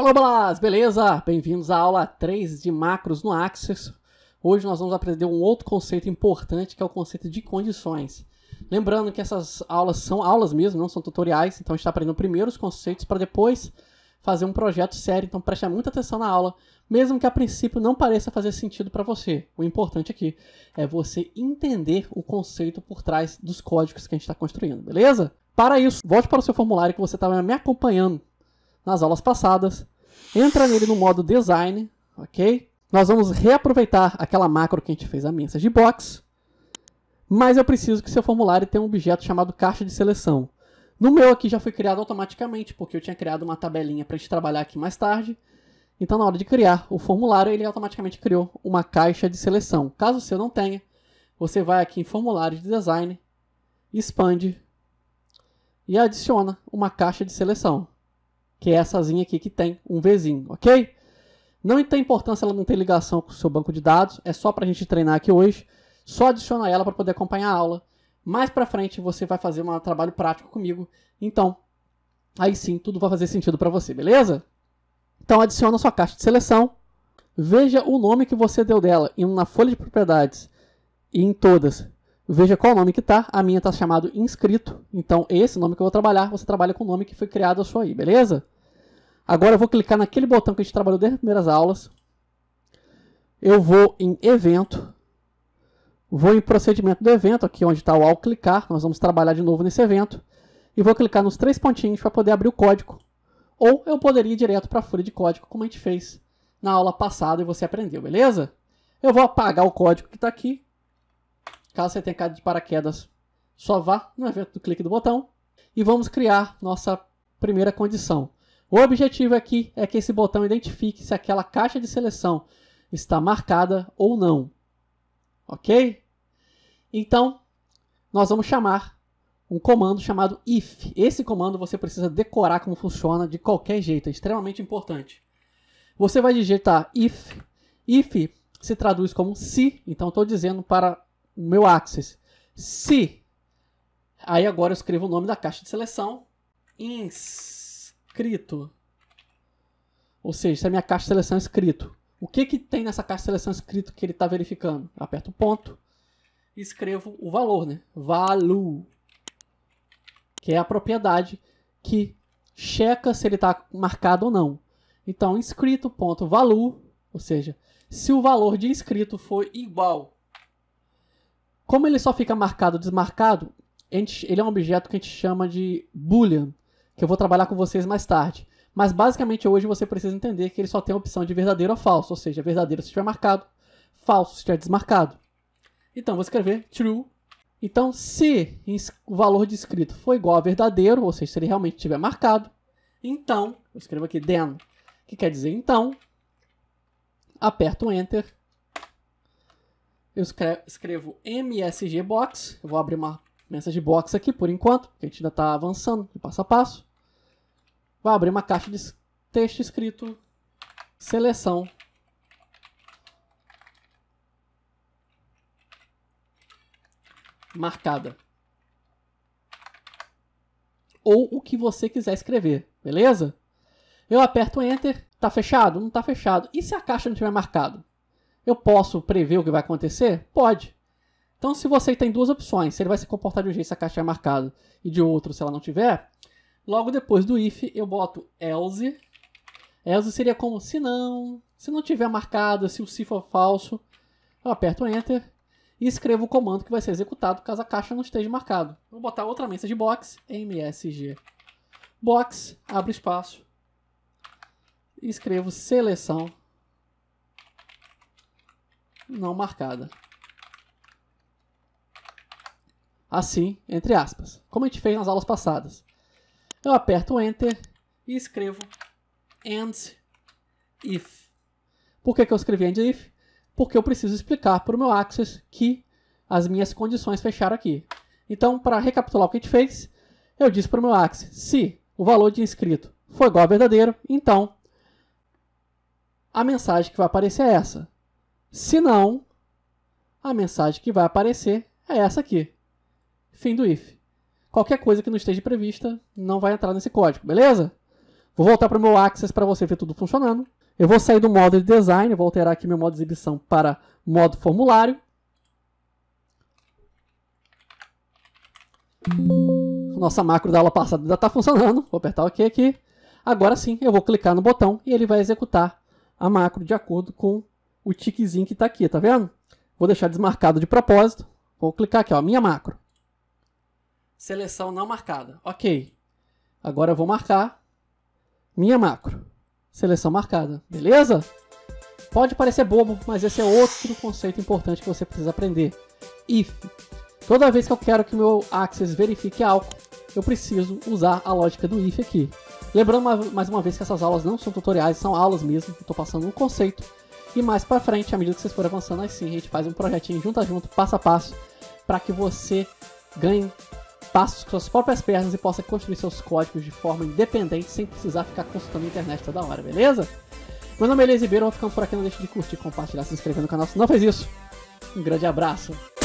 Fala, Balas! Beleza? Bem-vindos à aula 3 de macros no Access. Hoje nós vamos aprender um outro conceito importante, que é o conceito de condições. Lembrando que essas aulas são aulas mesmo, não são tutoriais, então a gente está aprendendo primeiro os conceitos para depois fazer um projeto sério, então preste muita atenção na aula, mesmo que a princípio não pareça fazer sentido para você. O importante aqui é você entender o conceito por trás dos códigos que a gente está construindo, beleza? Para isso, volte para o seu formulário que você estava tá me acompanhando nas aulas passadas. Entra nele no modo design, ok? Nós vamos reaproveitar aquela macro que a gente fez a message box, mas eu preciso que seu formulário tenha um objeto chamado caixa de seleção. No meu aqui já foi criado automaticamente, porque eu tinha criado uma tabelinha para a gente trabalhar aqui mais tarde. Então, na hora de criar o formulário, ele automaticamente criou uma caixa de seleção. Caso o seu não tenha, você vai aqui em formulário de design, expande e adiciona uma caixa de seleção que é essa aqui que tem um Vzinho, ok? Não tem importância ela não ter ligação com o seu banco de dados, é só para a gente treinar aqui hoje. Só adiciona ela para poder acompanhar a aula. Mais para frente você vai fazer um trabalho prático comigo, então aí sim tudo vai fazer sentido para você, beleza? Então adiciona a sua caixa de seleção, veja o nome que você deu dela em uma folha de propriedades e em todas veja qual nome que tá. A minha tá chamado inscrito. Então, esse nome que eu vou trabalhar, você trabalha com o nome que foi criado a sua aí, beleza? Agora eu vou clicar naquele botão que a gente trabalhou desde as primeiras aulas. Eu vou em evento. Vou em procedimento do evento, aqui onde está o ao clicar. Nós vamos trabalhar de novo nesse evento. E vou clicar nos três pontinhos para poder abrir o código. Ou eu poderia ir direto para a folha de código, como a gente fez na aula passada e você aprendeu, beleza? Eu vou apagar o código que está aqui Caso você tenha caído de paraquedas, só vá no evento do clique do botão e vamos criar nossa primeira condição. O objetivo aqui é que esse botão identifique se aquela caixa de seleção está marcada ou não. Ok? Então, nós vamos chamar um comando chamado if. Esse comando você precisa decorar como funciona de qualquer jeito, é extremamente importante. Você vai digitar if. If se traduz como se, então estou dizendo para meu axis. Se aí agora eu escrevo o nome da caixa de seleção inscrito. Ou seja, se a minha caixa de seleção é inscrito. O que, que tem nessa caixa de seleção escrito que ele está verificando? Eu aperto o ponto e escrevo o valor, né? Value, que é a propriedade que checa se ele está marcado ou não. Então, inscrito.value, ou seja, se o valor de inscrito for igual como ele só fica marcado desmarcado, gente, ele é um objeto que a gente chama de boolean, que eu vou trabalhar com vocês mais tarde. Mas basicamente hoje você precisa entender que ele só tem a opção de verdadeiro ou falso, ou seja, verdadeiro se estiver marcado, falso se estiver desmarcado. Então vou escrever true. Então se o valor de escrito for igual a verdadeiro, ou seja, se ele realmente estiver marcado, então, eu escrevo aqui then, que quer dizer então, aperto enter eu escrevo MSG Box. Eu vou abrir uma mensagem box aqui por enquanto, porque a gente ainda está avançando de passo a passo. Vai abrir uma caixa de texto escrito seleção. Marcada. Ou o que você quiser escrever, beleza? Eu aperto Enter, está fechado? Não está fechado. E se a caixa não tiver marcado? Eu posso prever o que vai acontecer? Pode. Então, se você tem duas opções, se ele vai se comportar de um jeito se a caixa é marcada e de outro se ela não tiver, logo depois do if eu boto else. Else seria como se não, se não tiver marcado, se o se for falso, eu aperto enter e escrevo o comando que vai ser executado caso a caixa não esteja marcado. Vou botar outra mensagem de box, msg box, abro espaço, escrevo seleção não marcada. Assim, entre aspas, como a gente fez nas aulas passadas. Eu aperto Enter e escrevo AND IF. Por que, que eu escrevi AND IF? Porque eu preciso explicar para o meu Access que as minhas condições fecharam aqui. Então, para recapitular o que a gente fez, eu disse para o meu Access, se o valor de inscrito for igual a verdadeiro, então a mensagem que vai aparecer é essa. Se não, a mensagem que vai aparecer é essa aqui. Fim do if. Qualquer coisa que não esteja prevista não vai entrar nesse código, beleza? Vou voltar para o meu Access para você ver tudo funcionando. Eu vou sair do modo de design, vou alterar aqui meu modo de exibição para modo formulário. Nossa macro da aula passada ainda está funcionando. Vou apertar OK aqui. Agora sim, eu vou clicar no botão e ele vai executar a macro de acordo com o tiquezinho que está aqui, tá vendo? Vou deixar desmarcado de propósito. Vou clicar aqui, ó, minha macro. Seleção não marcada. Ok. Agora eu vou marcar minha macro. Seleção marcada. Beleza? Pode parecer bobo, mas esse é outro conceito importante que você precisa aprender. If. Toda vez que eu quero que meu Access verifique algo, eu preciso usar a lógica do if aqui. Lembrando mais uma vez que essas aulas não são tutoriais, são aulas mesmo. Estou passando um conceito mais para frente, à medida que vocês forem avançando, assim a gente faz um projetinho junto a junto, passo a passo, para que você ganhe passos com suas próprias pernas e possa construir seus códigos de forma independente, sem precisar ficar consultando a internet toda hora, beleza? Meu nome é Elias Ribeiro, vou ficando por aqui, não deixe de curtir, compartilhar, se inscrever no canal se não fez isso. Um grande abraço!